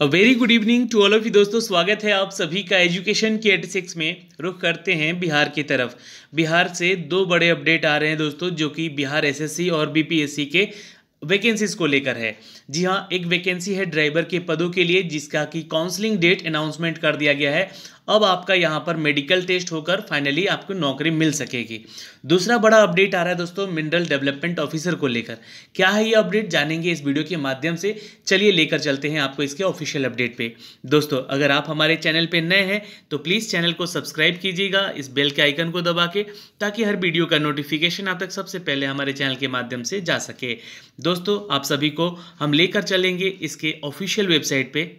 a very good evening to all of you दोस्तों स्वागत है आप सभी का एजुकेशन के एटी सिक्स में रुख करते हैं बिहार की तरफ बिहार से दो बड़े अपडेट आ रहे हैं दोस्तों जो कि बिहार एसएससी और बीपीएससी के वैकेंसीज को लेकर है जी हाँ एक वैकेंसी है ड्राइवर के पदों के लिए जिसका कि काउंसलिंग डेट अनाउंसमेंट कर दिया गया है अब आपका यहाँ पर मेडिकल टेस्ट होकर फाइनली आपको नौकरी मिल सकेगी दूसरा बड़ा अपडेट आ रहा है दोस्तों मिनरल डेवलपमेंट ऑफिसर को लेकर क्या है ये अपडेट जानेंगे इस वीडियो के माध्यम से चलिए लेकर चलते हैं आपको इसके ऑफिशियल अपडेट पे दोस्तों अगर आप हमारे चैनल पे नए हैं तो प्लीज़ चैनल को सब्सक्राइब कीजिएगा इस बेल के आइकन को दबा के ताकि हर वीडियो का नोटिफिकेशन आप तक सबसे पहले हमारे चैनल के माध्यम से जा सके दोस्तों आप सभी को हम लेकर चलेंगे इसके ऑफिशियल वेबसाइट पर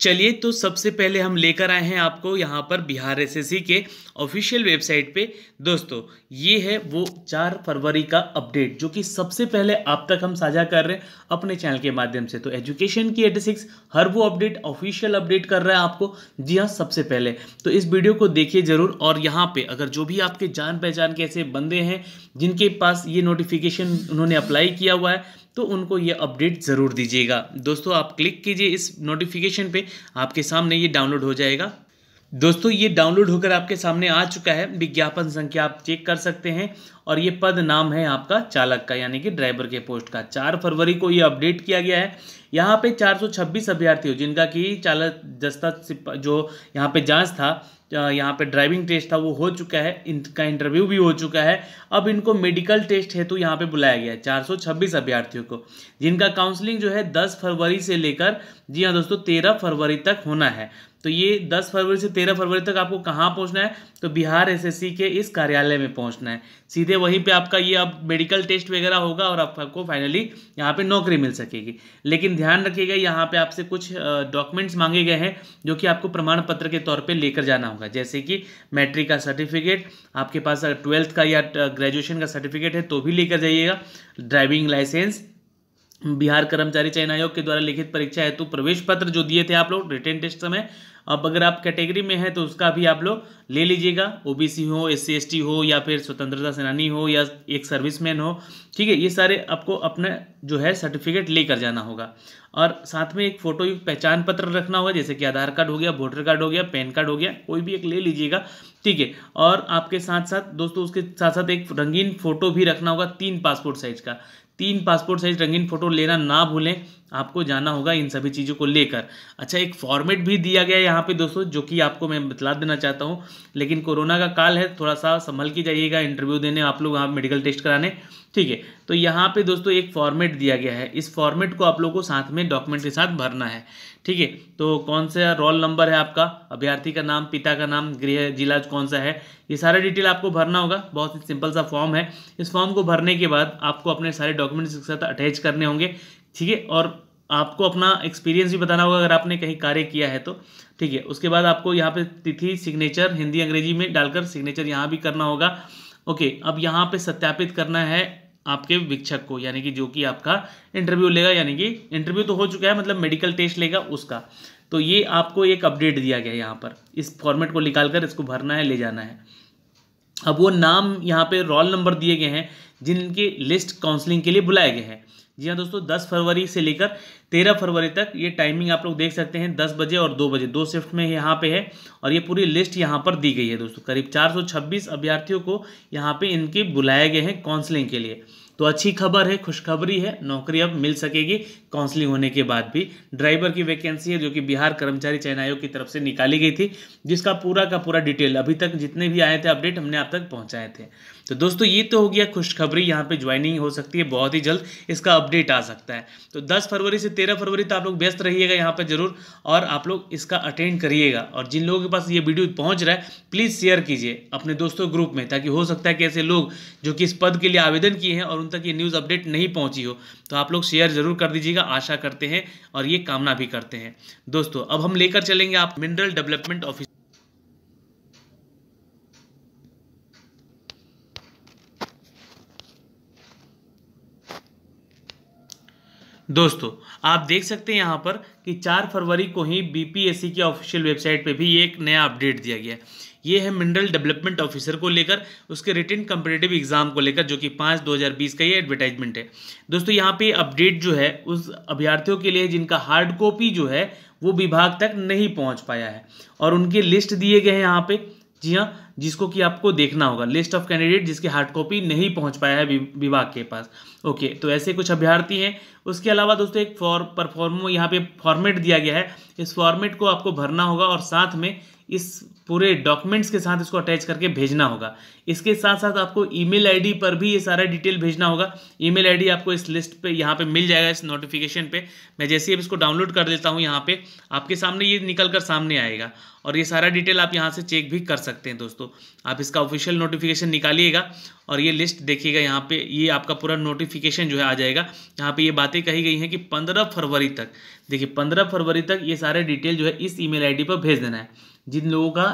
चलिए तो सबसे पहले हम लेकर आए हैं आपको यहाँ पर बिहार एसएससी के ऑफिशियल वेबसाइट पे दोस्तों ये है वो चार फरवरी का अपडेट जो कि सबसे पहले आप तक हम साझा कर रहे हैं अपने चैनल के माध्यम से तो एजुकेशन की एटी सिक्स हर वो अपडेट ऑफिशियल अपडेट कर रहा है आपको जी हाँ सबसे पहले तो इस वीडियो को देखिए ज़रूर और यहाँ पर अगर जो भी आपके जान पहचान के ऐसे बंदे हैं जिनके पास ये नोटिफिकेशन उन्होंने अप्लाई किया हुआ है तो उनको ये अपडेट ज़रूर दीजिएगा दोस्तों आप क्लिक कीजिए इस नोटिफिकेशन पे आपके सामने ये डाउनलोड हो जाएगा दोस्तों ये डाउनलोड होकर आपके सामने आ चुका है विज्ञापन संख्या आप चेक कर सकते हैं और ये पद नाम है आपका चालक का यानी कि ड्राइवर के पोस्ट का चार फरवरी को ये अपडेट किया गया है यहाँ पे 426 अभ्यर्थी हो जिनका कि चालक दस्ता जो यहाँ पे जांच था यहाँ पे ड्राइविंग टेस्ट था वो हो चुका है इनका इंटरव्यू भी हो चुका है अब इनको मेडिकल टेस्ट हेतु यहाँ पे बुलाया गया है छब्बीस अभ्यर्थियों को जिनका काउंसलिंग जो है 10 फरवरी से लेकर जी हाँ दोस्तों 13 फरवरी तक होना है तो ये 10 फरवरी से 13 फरवरी तक आपको कहाँ पहुँचना है तो बिहार एसएससी के इस कार्यालय में पहुँचना है सीधे वहीं पे आपका ये अब मेडिकल टेस्ट वगैरह होगा और आपको फाइनली यहाँ पे नौकरी मिल सकेगी लेकिन ध्यान रखिएगा यहाँ पे आपसे कुछ डॉक्यूमेंट्स मांगे गए हैं जो कि आपको प्रमाण पत्र के तौर पर लेकर जाना होगा जैसे कि मैट्रिक का सर्टिफिकेट आपके पास अगर ट्वेल्थ का या ग्रेजुएशन का सर्टिफिकेट है तो भी लेकर जाइएगा ड्राइविंग लाइसेंस बिहार कर्मचारी चयन आयोग के द्वारा लिखित परीक्षा हेतु प्रवेश पत्र जो दिए थे आप लोग रिटर्न टेस्ट समय अब अगर आप कैटेगरी में हैं तो उसका भी आप लोग ले लीजिएगा ओबीसी हो एस सी हो या फिर स्वतंत्रता सेनानी हो या एक सर्विसमैन हो ठीक है ये सारे आपको अपना जो है सर्टिफिकेट लेकर जाना होगा और साथ में एक फोटो युक्त पहचान पत्र रखना होगा जैसे कि आधार कार्ड हो गया वोटर कार्ड हो गया पैन कार्ड हो गया कोई भी एक ले लीजिएगा ठीक है और आपके साथ साथ दोस्तों उसके साथ साथ एक रंगीन फोटो भी रखना होगा तीन पासपोर्ट साइज का तीन पासपोर्ट साइज रंगीन फ़ोटो लेना ना भूलें आपको जाना होगा इन सभी चीज़ों को लेकर अच्छा एक फॉर्मेट भी दिया गया है यहाँ पे दोस्तों जो कि आपको मैं बतला देना चाहता हूँ लेकिन कोरोना का काल है थोड़ा सा संभल के जाइएगा इंटरव्यू देने आप लोग वहाँ मेडिकल टेस्ट कराने ठीक है तो यहाँ पे दोस्तों एक फॉर्मेट दिया गया है इस फॉर्मेट को आप लोगों को साथ में डॉक्यूमेंट के साथ भरना है ठीक है तो कौन सा रोल नंबर है आपका अभ्यर्थी का नाम पिता का नाम गृह जिला कौन सा है ये सारा डिटेल आपको भरना होगा बहुत ही सिंपल सा फॉर्म है इस फॉर्म को भरने के बाद आपको अपने सारे डॉक्यूमेंट्स के साथ अटैच करने होंगे ठीक है और आपको अपना एक्सपीरियंस भी बताना होगा अगर आपने कहीं कार्य किया है तो ठीक है उसके बाद आपको यहाँ पे तिथि सिग्नेचर हिंदी अंग्रेजी में डालकर सिग्नेचर यहाँ भी करना होगा ओके अब यहाँ पे सत्यापित करना है आपके वीक्षक को यानी कि जो कि आपका इंटरव्यू लेगा यानी कि इंटरव्यू तो हो चुका है मतलब मेडिकल टेस्ट लेगा उसका तो ये आपको एक अपडेट दिया गया यहाँ पर इस फॉर्मेट को निकाल कर इसको भरना है ले जाना है अब वो नाम यहाँ पे रोल नंबर दिए गए हैं जिनके लिस्ट काउंसलिंग के लिए बुलाए गए हैं जी हाँ दोस्तों 10 फरवरी से लेकर 13 फरवरी तक ये टाइमिंग आप लोग देख सकते हैं 10 बजे और 2 बजे दो शिफ्ट में यहाँ पे है और ये पूरी लिस्ट यहाँ पर दी गई है दोस्तों करीब 426 अभ्यर्थियों को यहाँ पे इनके बुलाए गए हैं काउंसलिंग के लिए तो अच्छी खबर है खुशखबरी है नौकरी अब मिल सकेगी काउंसलिंग होने के बाद भी ड्राइवर की वैकेंसी है जो कि बिहार कर्मचारी चयन आयोग की तरफ से निकाली गई थी जिसका पूरा का पूरा डिटेल अभी तक जितने भी आए थे अपडेट हमने आप तक पहुंचाए थे तो दोस्तों ये तो हो गया खुशखबरी यहाँ पे ज्वाइनिंग हो सकती है बहुत ही जल्द इसका अपडेट आ सकता है तो 10 फरवरी से 13 फरवरी तक आप लोग व्यस्त रहिएगा यहाँ पे जरूर और आप लोग इसका अटेंड करिएगा और जिन लोगों के पास ये वीडियो पहुँच रहा है प्लीज़ शेयर कीजिए अपने दोस्तों ग्रुप में ताकि हो सकता है कि ऐसे लोग जो कि इस पद के लिए आवेदन किए हैं और उन तक ये न्यूज़ अपडेट नहीं पहुंची हो तो आप लोग शेयर ज़रूर कर दीजिएगा आशा करते हैं और ये कामना भी करते हैं दोस्तों अब हम लेकर चलेंगे आप मिनरल डेवलपमेंट ऑफिस दोस्तों आप देख सकते हैं यहाँ पर कि 4 फरवरी को ही बीपीएससी की ऑफिशियल वेबसाइट पे भी एक नया अपडेट दिया गया है ये है मिनरल डेवलपमेंट ऑफिसर को लेकर उसके रिटर्न कंपिटेटिव एग्जाम को लेकर जो कि पाँच दो हज़ार बीस का ये एडवर्टाइजमेंट है दोस्तों यहाँ पे अपडेट जो है उस अभ्यर्थियों के लिए जिनका हार्ड कॉपी जो है वो विभाग तक नहीं पहुँच पाया है और उनके लिस्ट दिए गए हैं यहाँ पे जी हाँ जिसको कि आपको देखना होगा लिस्ट ऑफ कैंडिडेट जिसके हार्ड कॉपी नहीं पहुंच पाया है विभाग के पास ओके तो ऐसे कुछ अभ्यर्थी हैं उसके अलावा दोस्तों एक फॉर परफॉर्म यहाँ पे फॉर्मेट दिया गया है इस फॉर्मेट को आपको भरना होगा और साथ में इस पूरे डॉक्यूमेंट्स के साथ इसको अटैच करके भेजना होगा इसके साथ साथ आपको ईमेल आईडी पर भी ये सारा डिटेल भेजना होगा ईमेल आईडी आपको इस लिस्ट पे यहाँ पे मिल जाएगा इस नोटिफिकेशन पे मैं जैसे ही इसको डाउनलोड कर देता हूँ यहाँ पे आपके सामने ये निकल कर सामने आएगा और ये सारा डिटेल आप यहाँ से चेक भी कर सकते हैं दोस्तों आप इसका ऑफिशियल नोटिफिकेशन निकालिएगा और ये लिस्ट देखिएगा यहाँ पे ये आपका पूरा नोटिफिकेशन जो है आ जाएगा यहाँ पे ये बातें कही गई हैं कि पंद्रह फरवरी तक देखिए पंद्रह फरवरी तक ये सारे डिटेल जो है इस ईमेल आईडी पर भेज देना है जिन लोगों का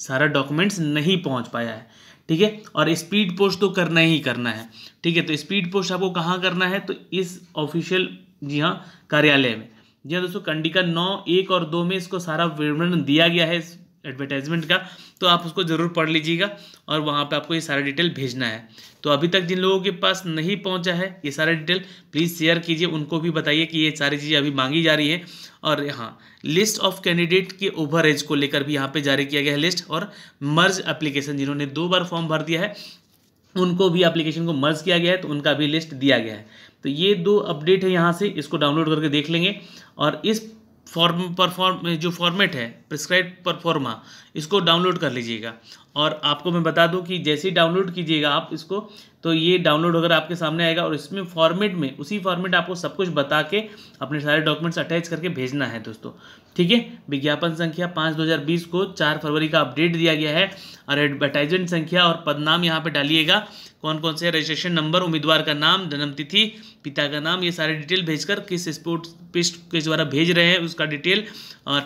सारा डॉक्यूमेंट्स नहीं पहुंच पाया है ठीक है और स्पीड पोस्ट तो करना ही करना है ठीक है तो स्पीड पोस्ट आपको कहाँ करना है तो इस ऑफिशियल जी हाँ कार्यालय में जी हाँ दोस्तों कंडिका नौ एक और दो में इसको सारा विवरण दिया गया है एडवर्टाइजमेंट का तो आप उसको ज़रूर पढ़ लीजिएगा और वहाँ पे आपको ये सारा डिटेल भेजना है तो अभी तक जिन लोगों के पास नहीं पहुँचा है ये सारा डिटेल प्लीज़ शेयर कीजिए उनको भी बताइए कि ये सारी चीज़ें अभी मांगी जा रही है और यहाँ लिस्ट ऑफ कैंडिडेट के ओवर एज को लेकर भी यहाँ पे जारी किया गया है लिस्ट और मर्ज एप्लीकेशन जिन्होंने दो बार फॉर्म भर दिया है उनको भी एप्लीकेशन को मर्ज किया गया है तो उनका भी लिस्ट दिया गया है तो ये दो अपडेट है यहाँ से इसको डाउनलोड करके देख लेंगे और इस फॉर्म परफॉर्म जो फॉर्मेट है प्रिस्क्राइब परफॉर्मा इसको डाउनलोड कर लीजिएगा और आपको मैं बता दूं कि जैसे ही डाउनलोड कीजिएगा आप इसको तो ये डाउनलोड होकर आपके सामने आएगा और इसमें फॉर्मेट में उसी फॉर्मेट आपको सब कुछ बता के अपने सारे डॉक्यूमेंट्स अटैच करके भेजना है दोस्तों ठीक है विज्ञापन संख्या पाँच दो को चार फरवरी का अपडेट दिया गया है और एडवर्टाइजमेंट संख्या और पदनाम यहाँ पर डालिएगा कौन कौन से रजिस्ट्रेशन नंबर उम्मीदवार का नाम जन्मतिथि पिता का नाम ये सारे डिटेल भेजकर किस स्पोर्ट पिस्ट के द्वारा भेज रहे हैं उसका डिटेल और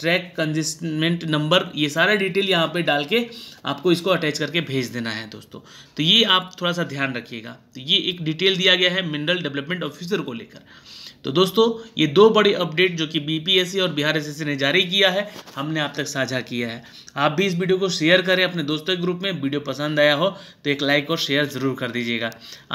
ट्रैक कंजिस्टमेंट नंबर ये सारे डिटेल यहाँ पे डाल के आपको इसको अटैच करके भेज देना है दोस्तों तो ये आप थोड़ा सा ध्यान रखिएगा तो ये एक डिटेल दिया गया है मिनरल डेवलपमेंट ऑफिसर को लेकर तो दोस्तों ये दो बड़े अपडेट जो कि बीपीएससी और बिहार एस ने जारी किया है हमने आप तक साझा किया है आप भी इस वीडियो को शेयर करें अपने दोस्तों के ग्रुप में वीडियो पसंद आया हो तो एक लाइक और शेयर ज़रूर कर दीजिएगा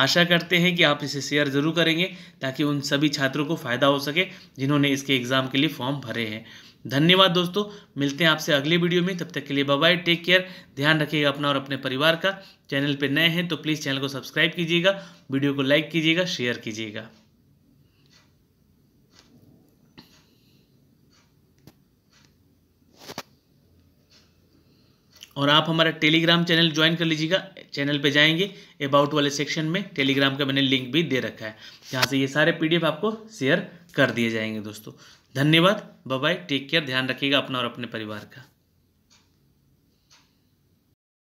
आशा करते हैं कि आप इसे शेयर ज़रूर करेंगे ताकि उन सभी छात्रों को फ़ायदा हो सके जिन्होंने इसके एग्ज़ाम के लिए फॉर्म भरे हैं धन्यवाद दोस्तों मिलते हैं आपसे अगले वीडियो में तब तक के लिए बाय टेक केयर ध्यान रखिएगा अपना और अपने परिवार का चैनल पर नए हैं तो प्लीज़ चैनल को सब्सक्राइब कीजिएगा वीडियो को लाइक कीजिएगा शेयर कीजिएगा और आप हमारा टेलीग्राम चैनल ज्वाइन कर लीजिएगा चैनल पे जाएंगे अबाउट वाले सेक्शन में टेलीग्राम का मैंने लिंक भी दे रखा है जहाँ से ये सारे पीडीएफ आपको शेयर कर दिए जाएंगे दोस्तों धन्यवाद बाय टेक केयर ध्यान रखिएगा अपना और अपने परिवार का